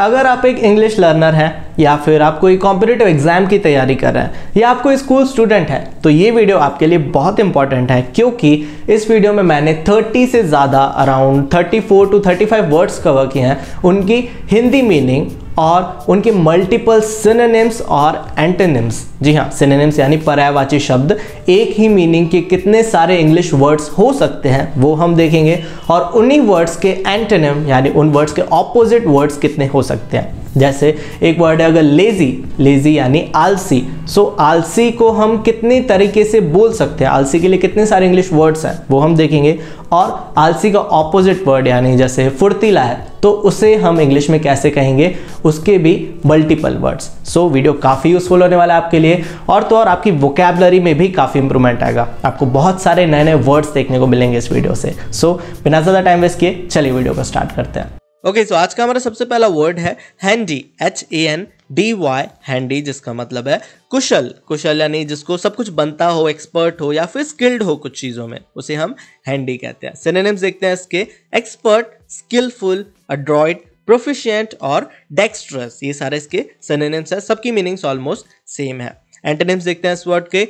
अगर आप एक इंग्लिश लर्नर हैं या फिर आप कोई कॉम्पिटेटिव एग्जाम की तैयारी कर रहे हैं या आप कोई स्कूल स्टूडेंट है तो ये वीडियो आपके लिए बहुत इंपॉर्टेंट है क्योंकि इस वीडियो में मैंने 30 से ज़्यादा अराउंड 34 टू 35 वर्ड्स कवर किए हैं उनकी हिंदी मीनिंग और उनके मल्टीपल सिनेम्स और एंटेनिम्स जी हाँ सिनेम्स यानी पर्यायवाची शब्द एक ही मीनिंग के कितने सारे इंग्लिश वर्ड्स हो सकते हैं वो हम देखेंगे और उन्हीं वर्ड्स के एंटेनिम यानी उन वर्ड्स के ऑपोजिट वर्ड्स कितने हो सकते हैं जैसे एक वर्ड है अगर लेज़ी लेज़ी यानी आलसी सो आलसी को हम कितने तरीके से बोल सकते हैं आलसी के लिए कितने सारे इंग्लिश वर्ड्स हैं वो हम देखेंगे और आलसी का ऑपोजिट वर्ड यानी जैसे फुर्तीला है तो उसे हम इंग्लिश में कैसे कहेंगे उसके भी मल्टीपल वर्ड्स सो वीडियो काफ़ी यूज़फुल होने वाला है आपके लिए और तो और आपकी वोकेबलरी में भी काफ़ी इंप्रूवमेंट आएगा आपको बहुत सारे नए नए वर्ड्स देखने को मिलेंगे इस वीडियो से सो so, बिना ज़्यादा टाइम वेस्ट किए चलिए वीडियो को स्टार्ट करते हैं ओके okay, सो so आज का हमारा सबसे पहला वर्ड है handy H A N D Y handy जिसका मतलब है कुशल कुशल यानी जिसको सब कुछ बनता हो एक्सपर्ट हो या फिर स्किल्ड हो कुछ चीज़ों में उसे हम हैंडी कहते हैं सिनेम्स देखते हैं इसके एक्सपर्ट स्किलफुल अड्रॉइड प्रोफिशियंट और डेक्स्ट्रस ये सारे इसके सिनेम्स है सबकी मीनिंग्स ऑलमोस्ट सेम है एंटेनिम्स देखते हैं इस वर्ड के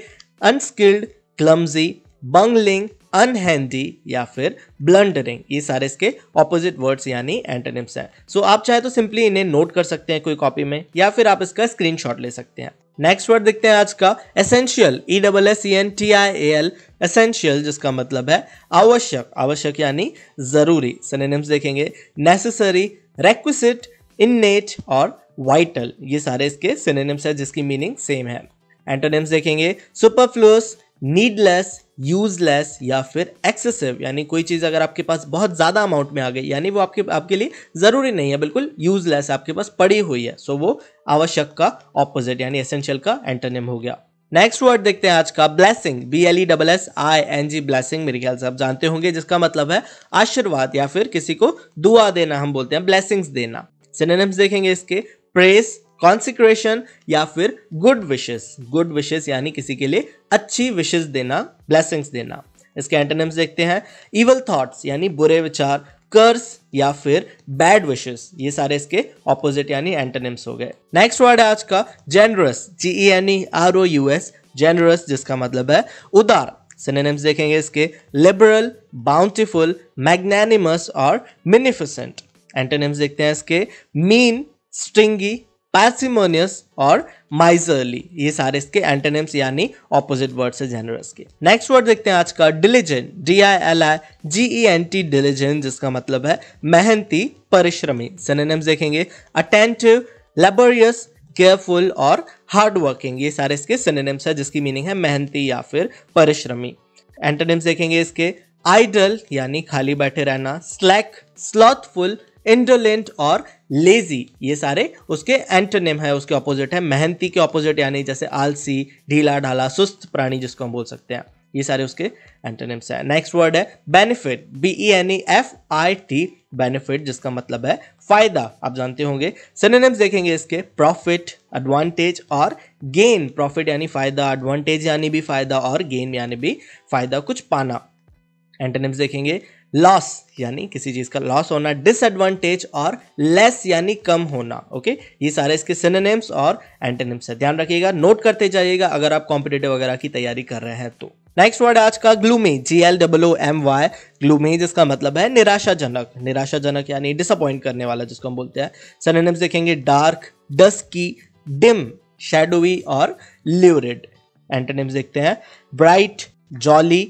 अनस्किल्ड क्लमजी बंगलिंग अनहेल्दी या फिर ब्लंडरिंग ये सारे इसके ऑपोजिट वर्ड्स यानी एंटोनिम्स हैं सो so, आप चाहे तो सिंपली इन्हें नोट कर सकते हैं कोई कॉपी में या फिर आप इसका स्क्रीन ले सकते हैं नेक्स्ट वर्ड देखते हैं आज का essential E double S E N T I A L essential जिसका मतलब है आवश्यक आवश्यक यानी जरूरी सनेनिम्स देखेंगे नेसेसरी रेक्विसिट इननेट और वाइटल ये सारे इसके सिनेनिम्स है जिसकी मीनिंग सेम है एंटोनिम्स देखेंगे सुपरफ्लूस नीडलेस यूजलेस या फिर एक्सेसिव यानी कोई चीज़ अगर आपके पास बहुत ज़्यादा अमाउंट में आ गई यानी वो आपके आपके लिए ज़रूरी नहीं है बिल्कुल यूजलेस आपके पास पड़ी हुई है सो so, वो आवश्यक का ऑपोजिट यानी एसेंशियल का एंटरनेम हो गया नेक्स्ट वर्ड देखते हैं आज का blessing B L E double S I N G blessing मेरे ख्याल से आप जानते होंगे जिसका मतलब है आशीर्वाद या फिर किसी को दुआ देना हम बोलते हैं ब्लैसिंग्स देना सिनेम्स देखेंगे इसके प्रेस कॉन्सिक्रेशन या फिर गुड विशेष गुड विशेष यानी किसी के लिए अच्छी विशेष देना ब्लेसिंग्स देना इसके एंटोनिम्स देखते हैं इवल थॉट्स यानी बुरे विचार कर्स या फिर बैड विशेष ये सारे इसके ऑपोजिट यानी एंटोनिम्स हो गए नेक्स्ट वर्ड है आज का generous G E N E R O U S generous जिसका मतलब है उदार सिनेम्स देखेंगे इसके लिबरल बाउंटीफुल मैग्नैनिमस और मिनिफिसेंट एंटोनिम्स देखते हैं इसके मीन स्टिंगी पैसिमोनियस और माइजरली ये सारे इसके एंटेनिम्स यानी ऑपोजिट वर्ड्स है जेनरस के नेक्स्ट वर्ड देखते हैं आज का diligent D I L I G E N T diligent जिसका मतलब है मेहनती परिश्रमी सेनेम्स देखेंगे अटेंटिव लेबोरियस केयरफुल और हार्ड वर्किंग ये सारे इसके सेनेम्स है जिसकी मीनिंग है मेहनती या फिर परिश्रमी एंटेनिम्स देखेंगे इसके आइडल यानी खाली बैठे रहना स्लैक स्लॉथफुल इंडोलेंट और लेजी ये सारे उसके एंटोनिम है उसके ऑपोजिट है मेहनती के ऑपोजिट यानी जैसे आलसी ढीला ढाला सुस्त प्राणी जिसको हम बोल सकते हैं ये सारे उसके एंटोनिम्स है नेक्स्ट वर्ड है benefit B E N E F I T benefit जिसका मतलब है फायदा आप जानते होंगे सिनेम्स देखेंगे इसके प्रॉफिट एडवांटेज और गेन प्रॉफिट यानी फायदा एडवांटेज यानी भी फायदा और गेन यानी भी फायदा कुछ पाना एंटोनिम्स देखेंगे लॉस यानी किसी चीज़ का लॉस होना डिसएडवांटेज और लेस यानी कम होना ओके ये सारे इसके सिनेम्स और एंटेनिम्स है ध्यान रखिएगा नोट करते जाइएगा अगर आप कॉम्पिटेटिव वगैरह की तैयारी कर रहे हैं तो नेक्स्ट वर्ड आज का gloomy G L double O M Y gloomy जिसका मतलब है निराशाजनक निराशाजनक यानी डिसअपॉइंट करने वाला जिसको हम बोलते हैं सनेम्स देखेंगे डार्क डस्की डिम शेडोवी और ल्यूरिड एंटेनिम्स देखते हैं ब्राइट जॉली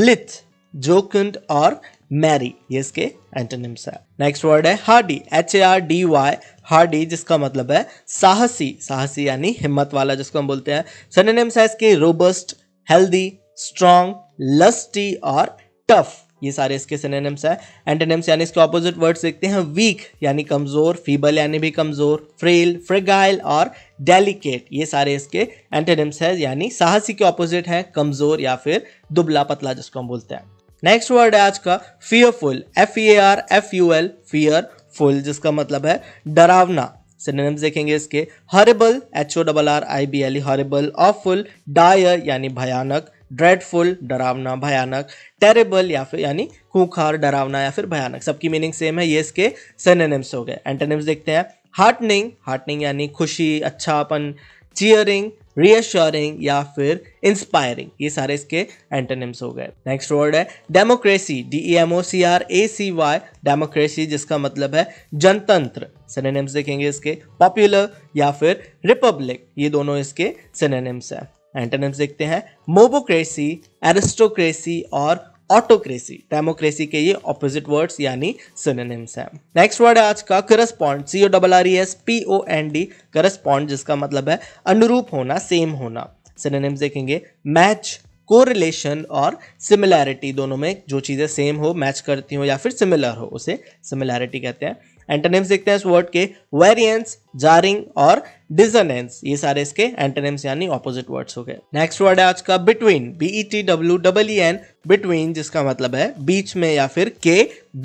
ब्लिथ जोकुंड और मैरी ये इसके एंटोनिम्स है नेक्स्ट वर्ड है hardy H A R D Y hardy जिसका मतलब है साहसी साहसी यानी हिम्मत वाला जिसको हम बोलते हैं सनेम्स है इसके रोबस्ट हेल्दी स्ट्रांग लस्टी और टफ ये सारे इसके सिनेनिम्स है एंटेनिम्स यानी इसके ऑपोजिट वर्ड्स देखते हैं वीक यानी कमज़ोर फीबल यानी भी कमज़ोर फ्रेल फ्रेगाइल और डेलिकेट ये सारे इसके एंटेनिम्स है यानी साहसी के ऑपोजिट है कमज़ोर या फिर दुबला पतला जिसको हम बोलते हैं नेक्स्ट वर्ड है आज का fearful F E R F U L fearful जिसका मतलब है डरावना सिनेम्स देखेंगे इसके horrible H O double R I B L horrible awful dire यानी भयानक ड्रेडफुल डरावना भयानक टेरेबल या फिर यानी खूंखार डरावना या फिर भयानक सबकी मीनिंग सेम है ये इसके सिनेम्स हो गए एंटेनिम्स देखते हैं हार्टनिंग हार्टनिंग यानी खुशी अच्छापन चीयरिंग रीअश्योरिंग या फिर इंस्पायरिंग ये सारे इसके एंटोनिम्स हो गए नेक्स्ट वर्ड है democracy D E M O C R A C Y democracy जिसका मतलब है जनतंत्र सिनेनिम्स देखेंगे इसके पॉपुलर या फिर रिपब्लिक ये दोनों इसके सिनेनिम्स हैं एंटेनिम्स देखते हैं मोबोक्रेसी एरिस्टोक्रेसी और ऑटोक्रेसी डेमोक्रेसी के ये ऑपोजिट वर्ड्स यानी सिनोनिम्स हैं नेक्स्ट वर्ड है आज का correspond C O double R E S P O N D correspond जिसका मतलब है अनुरूप होना सेम होना सिनोनिम्स देखेंगे मैच कोरिलेशन और सिमिलैरिटी दोनों में जो चीज़ें सेम हो मैच करती हो या फिर सिमिलर हो उसे सिमिलैरिटी कहते हैं एंटोनिम्स देखते हैं इस वर्ड के वेरियंस जारिंग और डिजनेंस ये सारे इसके एंटोनिम्स यानी ऑपोजिट वर्ड्स हो गए नेक्स्ट वर्ड है आज का between B E T W double E N between जिसका मतलब है बीच में या फिर के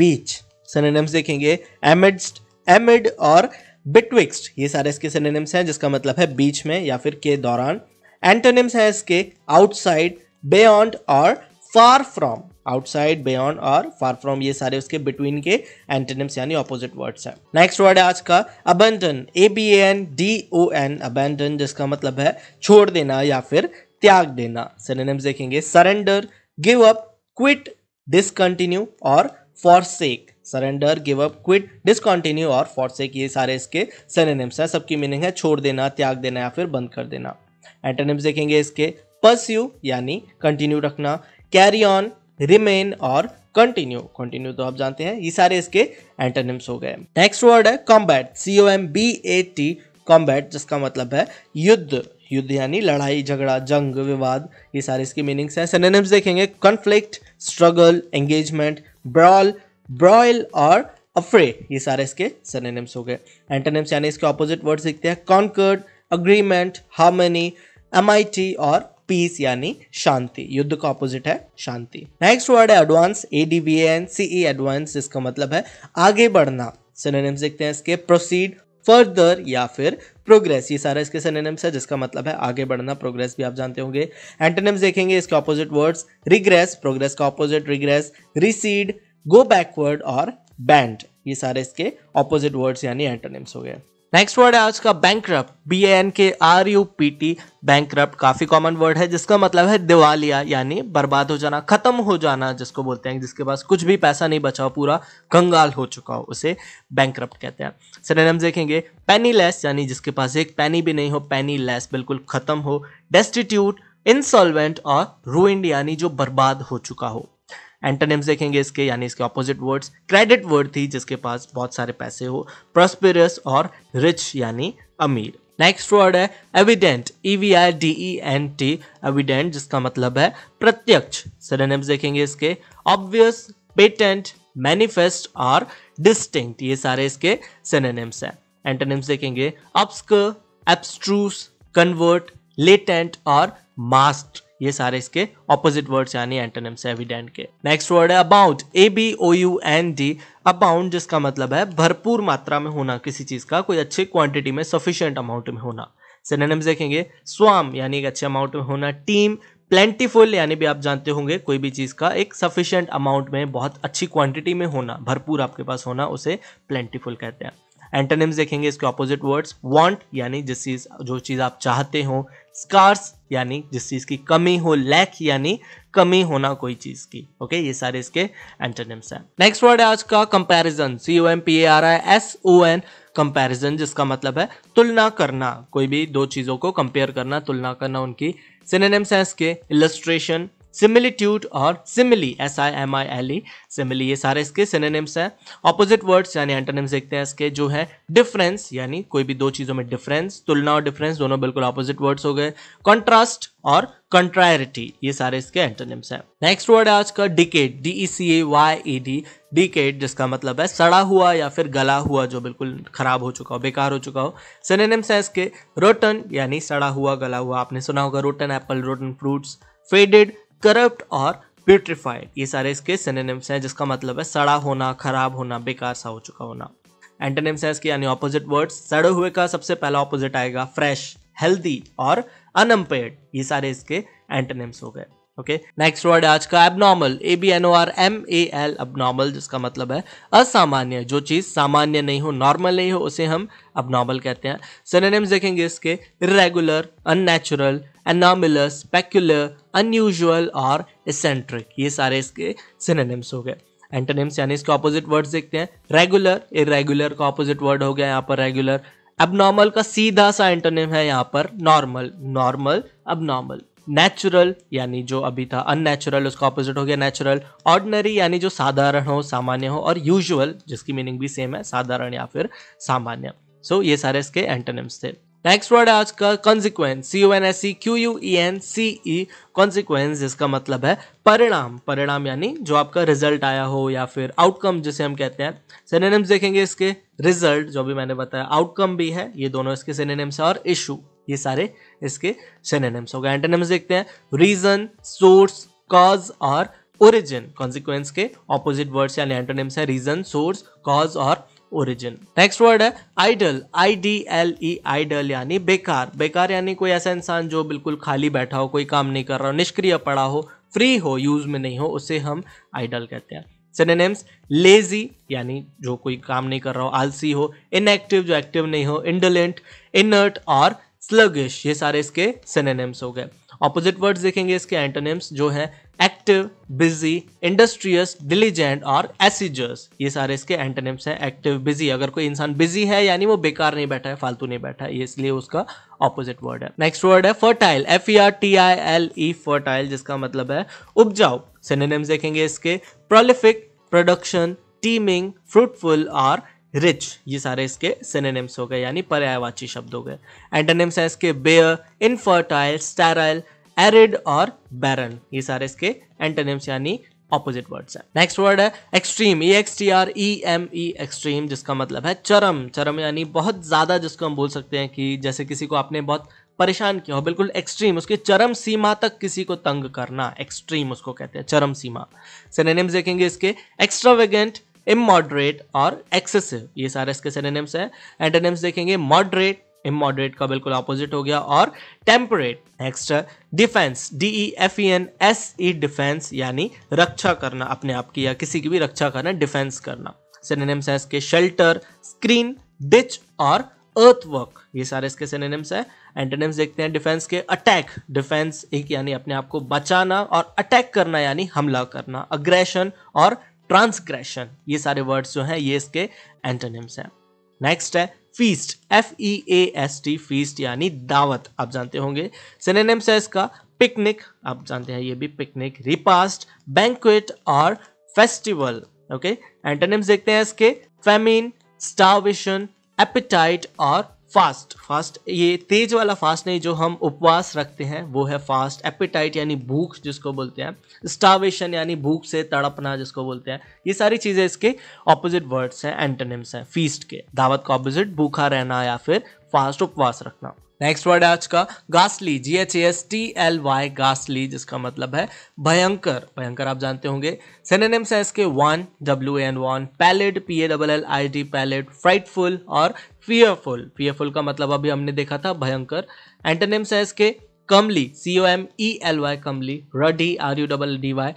बीच सिनेनिम्स देखेंगे एमिड्स एमिड और बिटविक्स्ट ये सारे इसके सिनेम्स हैं जिसका मतलब है बीच में या फिर के दौरान एंटोनिम्स हैं इसके आउटसाइड बियॉन्ड और फार फ्रॉम आउटसाइड बियॉन्ड और फार फ्रॉम ये सारे उसके बिटवीन के एंटेनिम्स यानी ऑपोजिट वर्ड्स हैं नेक्स्ट वर्ड है आज का abandon A B N D O N abandon जिसका मतलब है छोड़ देना या फिर त्याग देना सिनेम्स देखेंगे surrender give up quit discontinue और forsake surrender give up quit discontinue और फॉरसेक ये सारे इसके सेनेम्स हैं सबकी मीनिंग है छोड़ देना त्याग देना या फिर बंद कर देना एंटेनिम्स देखेंगे इसके परस्यू यानी कंटिन्यू रखना कैरी ऑन रिमेन और कंटिन्यू कंटिन्यू तो आप जानते हैं ये सारे इसके एंटोनिम्स हो गए नेक्स्ट वर्ड है combat C O M B A T combat जिसका मतलब है युद्ध युद्ध यानी लड़ाई झगड़ा जंग विवाद ये सारे इसके मीनिंग्स हैं सिनोनिम्स देखेंगे conflict struggle engagement brawl broil और अफ्रे ये सारे इसके सिनोनिम्स हो गए एंटोनिम्स यानी इसके ऑपोजिट वर्ड सीखते हैं कॉन्कर्ड अग्रीमेंट हार्मनी एम और पीस यानी शांति युद्ध का ऑपोजिट है शांति नेक्स्ट वर्ड है advance A D B N C E advance जिसका मतलब है आगे बढ़ना सिनोनिम्स देखते हैं इसके प्रोसीड फर्दर या फिर प्रोग्रेस ये सारा इसके सिनोनिम्स है जिसका मतलब है आगे बढ़ना प्रोग्रेस भी आप जानते होंगे एंटोनिम्स देखेंगे इसके ऑपोजिट वर्ड्स रिग्रेस प्रोग्रेस का opposite regress recede go backward और बैंड ये सारे इसके ऑपोजिट वर्ड्स यानी एंटोनिम्स हो गए नेक्स्ट वर्ड है आज का bank B N K R U P T bank काफ़ी कॉमन वर्ड है जिसका मतलब है दिवालिया यानी बर्बाद हो जाना ख़त्म हो जाना जिसको बोलते हैं जिसके पास कुछ भी पैसा नहीं बचा हो पूरा कंगाल हो चुका हो उसे बैंक्रप्ट कहते हैं सिनेम्स देखेंगे पैनी लेस यानी जिसके पास एक पैनी भी नहीं हो पैनी लेस बिल्कुल ख़त्म हो डेस्टिट्यूट इंसॉल्वेंट और रूइंड यानी जो बर्बाद हो चुका हो एंटोनिम्स देखेंगे इसके यानी इसके ऑपोजिट वर्ड्स क्रेडिट वर्ड थी जिसके पास बहुत सारे पैसे हो प्रॉस्पेरस और रिच यानी अमीर नेक्स्ट वर्ड है evident E V I D E N T evident जिसका मतलब है प्रत्यक्ष सिनेम्स देखेंगे इसके ऑब्वियस पेटेंट मैनिफेस्ट और डिस्टिंक्ट ये सारे इसके सिनेम्स हैं एंटोनिम्स देखेंगे अब्सक एब्सट्रूस कन्वर्ट लेटेंट और मास्ट ये सारे इसके ऑपोजिट वर्ड्स यानी एंटोनिम्स है एविडेंट के नेक्स्ट वर्ड है abound A B O U N D abound जिसका मतलब है भरपूर मात्रा में होना किसी चीज़ का कोई अच्छी क्वांटिटी में सफिशियंट अमाउंट में होना सिनेम्स देखेंगे स्वाम यानी एक अच्छे अमाउंट में होना टीम प्लेंटीफुल यानी भी आप जानते होंगे कोई भी चीज़ का एक सफिशियंट अमाउंट में बहुत अच्छी क्वांटिटी में होना भरपूर आपके पास होना उसे प्लेंटीफुल कहते हैं एंटोनिम्स देखेंगे इसके ऑपोजिट वर्ड्स वांट यानी जिस चीज़ जो चीज़ आप चाहते हो स्कार्स यानी जिस चीज़ की कमी हो लैक यानी कमी होना कोई चीज़ की ओके ये सारे इसके एंटोनिम्स हैं नेक्स्ट वर्ड है आज का comparison C O M P A R I S O N comparison जिसका मतलब है तुलना करना कोई भी दो चीज़ों को कंपेयर करना तुलना करना उनकी सिनेम्स हैं इसके इलस्ट्रेशन सिमिलिट्यूड और simile S I M I L E simile ये सारे इसके सिनेम्स हैं ऑपोजिट वर्ड्स यानी एंटोनिम्स देखते हैं इसके जो है डिफरेंस यानी कोई भी दो चीज़ों में डिफरेंस तुलना और डिफरेंस दोनों बिल्कुल ऑपोजिट वर्ड्स हो गए कॉन्ट्रास्ट और कंट्रायरिटी ये सारे इसके एंटोनिम्स हैं नेक्स्ट वर्ड है आज का decayed D E C A Y E D decayed जिसका मतलब है सड़ा हुआ या फिर गला हुआ जो बिल्कुल खराब हो चुका हो बेकार हो चुका हो सिनेम्स हैं इसके रोटन यानी सड़ा हुआ गला हुआ आपने सुना होगा rotten apple rotten fruits faded corrupt और प्यूट्रिफाइड ये सारे इसके सेनेम्स हैं जिसका मतलब है सड़ा होना खराब होना बेकार सा हो चुका होना एंटेनिम्स है इसके यानी ऑपोजिट वर्ड्स सड़े हुए का सबसे पहला ऑपोजिट आएगा फ्रेश हेल्दी और अनएम्पेयर्ड ये सारे इसके एंटेनिम्स हो गए ओके नेक्स्ट वर्ड आज का abnormal A B N O R M A L abnormal जिसका मतलब है असामान्य जो चीज़ सामान्य नहीं हो नॉर्मल नहीं हो उसे हम अबनॉर्मल कहते हैं सिनेम्स देखेंगे इसके irregular unnatural anomalous peculiar unusual और इसेंट्रिक ये सारे इसके सिनेम्स हो गए एंटोनिम्स यानी इसके ऑपोजिट वर्ड्स देखते हैं रेगुलर इरेगुलर का ऑपोजिट वर्ड हो गया यहाँ पर रेगुलर अब का सीधा सा एंटोनिम है यहाँ पर नॉर्मल नॉर्मल अबनॉर्मल नेचुरल यानी जो अभी था अननेचुरल उसका ऑपोजिट हो गया नेचुरल ऑर्डनरी यानी जो साधारण हो सामान्य हो और यूजुअल जिसकी मीनिंग भी सेम है साधारण या फिर सामान्य सो so, ये सारे इसके एंटोनिम्स थे नेक्स्ट वर्ड है आज का consequence C U N S C Q U E N C E consequence जिसका मतलब है परिणाम परिणाम यानी जो आपका रिजल्ट आया हो या फिर आउटकम जिसे हम कहते हैं सेनेनिम्स देखेंगे इसके रिजल्ट जो भी मैंने बताया आउटकम भी है ये दोनों इसके सेनेनिम्स है और इशू ये सारे इसके सेनेम्स हो गए एंटेनम्स देखते हैं रीजन सोर्स कॉज और ओरिजिन कॉन्सिक्वेंस के ऑपोजिट वर्ड्स यानी एंटोनिम्स है रीजन सोर्स कॉज और ओरिजिन नेक्स्ट वर्ड है idle I D L E idle यानी बेकार बेकार यानी कोई ऐसा इंसान जो बिल्कुल खाली बैठा हो कोई काम नहीं कर रहा हो निष्क्रिय पड़ा हो फ्री हो यूज में नहीं हो उसे हम आइडल कहते हैं सिनेम्स लेजी यानी जो कोई काम नहीं कर रहा हो आलसी हो इनएक्टिव जो एक्टिव नहीं हो इंडोलेंट इनर्ट और स्लगिश ये सारे इसके सिनेम्स हो गए ऑपोजिट वर्ड्स देखेंगे इसके एंटोनेम्स जो हैं एक्टिव बिजी इंडस्ट्रियस डिलीजेंट और एसिजर्स ये सारे इसके एंटोनेम्स हैं एक्टिव बिजी अगर कोई इंसान बिजी है यानी वो बेकार नहीं बैठा है फालतू नहीं बैठा है इसलिए उसका ऑपोजिट वर्ड है नेक्स्ट वर्ड है fertile F E R T I L E fertile जिसका मतलब है उपजाऊ सिनेम्स देखेंगे इसके प्रोलिफिक प्रोडक्शन टीमिंग फ्रूटफुल और रिच ये सारे इसके सिनेम्स हो गए यानी पर्यायवाची शब्द हो गए एंटोनिम्स हैं इसके बेयर इनफर्टाइल स्टेराइल एरिड और बैरन ये सारे इसके एंटेम्स यानी ऑपोजिट वर्ड्स है नेक्स्ट वर्ड है extreme E X T R E M E extreme जिसका मतलब है चरम चरम यानी बहुत ज़्यादा जिसको हम बोल सकते हैं कि जैसे किसी को आपने बहुत परेशान किया हो बिल्कुल एक्सट्रीम उसकी चरम सीमा तक किसी को तंग करना एक्सट्रीम उसको कहते हैं चरम सीमा सिनेम्स देखेंगे इसके एक्स्ट्रावेगेंट इमोडरेट और एक्सेसिव ये सारे इसके सेनेम्स हैं एंटेनेम्स देखेंगे मॉडरेट इमोडरेट का बिल्कुल अपोजिट हो गया और temperate next defence D E F E N S E defence यानी रक्षा करना अपने आप की या किसी की भी रक्षा करना डिफेंस करना सेनेम्स है इसके शेल्टर स्क्रीन डिच और अर्थवर्क ये सारे इसके सेनेम्स है एंटेनेम्स देखते हैं डिफेंस के अटैक डिफेंस एक यानी अपने आप को बचाना और अटैक करना यानी हमला करना अग्रेशन और ट्रांसग्रेशन ये सारे वर्ड्स जो हैं ये इसके एंटोनिम्स हैं नेक्स्ट है feast F E A S T feast यानी दावत आप जानते होंगे सिनेनिम्स है इसका पिकनिक आप जानते हैं ये भी पिकनिक रिपास्ट बैंक्वेट और फेस्टिवल ओके एंटोनिम्स देखते हैं इसके फेमिन स्टावेशन एपिटाइट और फास्ट फास्ट ये तेज वाला फास्ट नहीं जो हम उपवास रखते हैं वो है फास्ट एपिटाइट यानी भूख जिसको बोलते हैं स्टावेशन यानी भूख से तड़पना जिसको बोलते हैं ये सारी चीज़ें इसके ऑपोजिट वर्ड्स हैं एंटोनिम्स हैं फीस्ट के दावत का ऑपोजिट भूखा रहना या फिर फास्ट उपवास रखना नेक्स्ट वर्ड है आज का गास्ली जी H S T L Y गास्ली जिसका मतलब है भयंकर भयंकर आप जानते होंगे सेनेनिम्स है इसके wan W N wan pallid P A double L I D pallid frightful और फियरफुल फियरफुल का मतलब अभी हमने देखा था भयंकर एंटरनेम्स है इसके comely C O M E L Y comely ruddy R U double D Y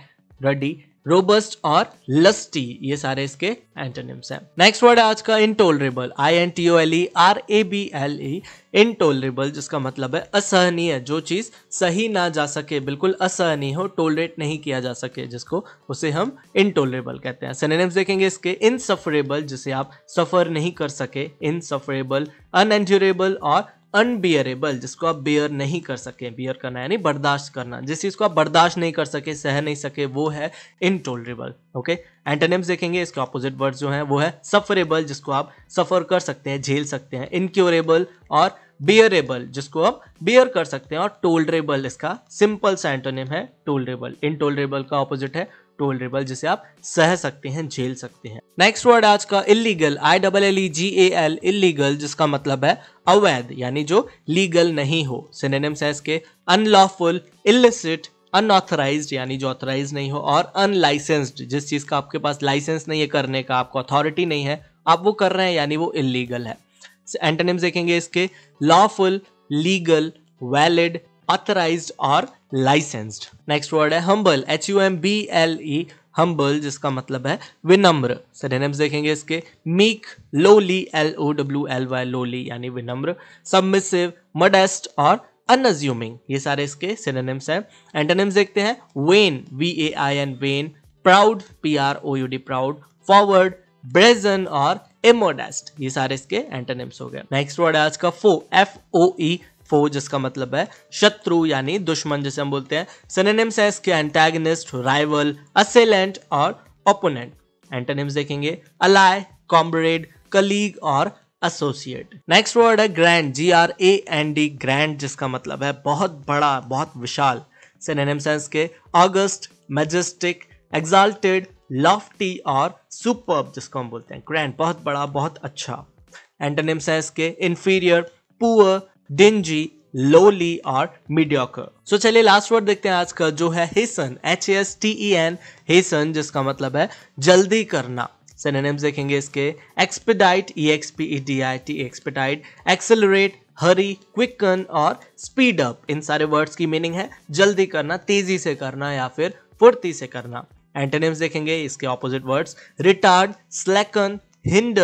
ruddy robust और लस्टी ये सारे इसके एंटोनिम्स हैं नेक्स्ट वर्ड है आज का intolerable I N T O L E R A B L E intolerable जिसका मतलब है असहनीय जो चीज़ सही ना जा सके बिल्कुल असहनीय हो टोलरेट नहीं किया जा सके जिसको उसे हम इनटोलरेबल कहते हैं सिनेनिम्स देखेंगे इसके इनसफरेबल जिसे आप सफ़र नहीं कर सके इनसफरेबल अनएंड्यूरेबल और अनबियरेबल जिसको आप बियर नहीं कर सके बियर करना यानी बर्दाश्त करना जिस चीज़ को आप बर्दाश्त नहीं कर सके सह नहीं सके वो है इनटोलरेबल ओके एंटोनिम्स देखेंगे इसके ऑपोजिट वर्ड जो है वो है सफरेबल जिसको आप सफ़र कर सकते हैं झेल सकते हैं इनक्योरेबल और बियरेबल जिसको आप बियर कर सकते हैं और टोलरेबल इसका सिंपल सा एंटोनिम है टोलरेबल इनटोलरेबल का ऑपोजिट है टोलरेबल जिसे आप सह सकते हैं झेल सकते हैं नेक्स्ट वर्ड आज का illegal I double L E G A L illegal जिसका मतलब है अवैध यानी जो लीगल नहीं हो सिनेनिम्स है इसके अनलॉफुल इलिसिट अनऑथराइज यानी जो ऑथराइज नहीं हो और अनलाइसेंस्ड जिस चीज़ का आपके पास लाइसेंस नहीं है करने का आपको अथॉरिटी नहीं है आप वो कर रहे हैं यानी वो इलीगल है एंटेनिम्स देखेंगे इसके लॉफुल लीगल वैलिड ऑथराइज और लाइसेंस्ड नेक्स्ट वर्ड है humble H U M B L E humble जिसका मतलब है विनम्र सडेनेम्स देखेंगे इसके meek lowly L O W L Y lowly यानी विनम्र सबमिसिव मडेस्ट और अनज्यूमिंग ये सारे इसके सिनेम्स हैं एंटोनिम्स देखते हैं vain V A I N vain proud P R O U D proud forward brazen और एमोडेस्ट ये सारे इसके एंटेनिम्स हो गए नेक्स्ट वर्ड है आज का फो एफ ओ ई फो जिसका मतलब है शत्रु यानी दुश्मन जिसे हम बोलते हैं सिनेनिम्स है इसके एंटेगनिस्ट राइवल असेलेंट और ओपोनेंट एंटेनिम्स देखेंगे अलाय कॉम्रेड कलीग और एसोसिएट नेक्स्ट वर्ड है grand G R A N D grand जिसका मतलब है बहुत बड़ा बहुत विशाल सिनेनिम्स हैं इसके ऑगस्ट मेजेस्टिक एग्जाल्टेड लॉफ्टी और सुपर जिसको हम बोलते हैं ग्रैंड बहुत बड़ा बहुत अच्छा एंटेनिम्स हैं इसके इन्फीरियर पुअर dingy lowly और mediocre. सो so, चलिए लास्ट वर्ड देखते हैं आज का जो है hasten H S T E N hasten जिसका मतलब है जल्दी करना सेनेम्स देखेंगे इसके expedite E X P E D I T expedite accelerate hurry quicken और स्पीड अप इन सारे वर्ड्स की मीनिंग है जल्दी करना तेजी से करना या फिर फुर्ती से करना एंटेनिम्स देखेंगे इसके opposite words retard slacken hinder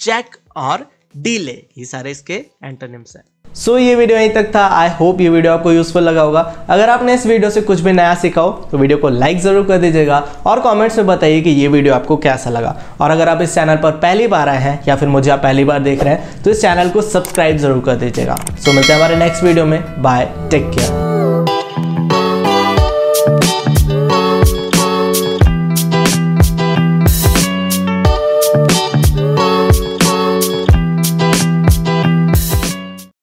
check और डीले ये सारे इसके एंटेनिम्स हैं सो so, ये वीडियो यहीं तक था आई होप ये वीडियो आपको यूजफुल लगा होगा अगर आपने इस वीडियो से कुछ भी नया सीखा हो तो वीडियो को लाइक ज़रूर कर दीजिएगा और कमेंट्स में बताइए कि ये वीडियो आपको कैसा लगा और अगर आप इस चैनल पर पहली बार आए हैं या फिर मुझे आप पहली बार देख रहे हैं तो इस चैनल को सब्सक्राइब ज़रूर कर दीजिएगा सो so, मिलते हैं हमारे नेक्स्ट वीडियो में बाय टेक केयर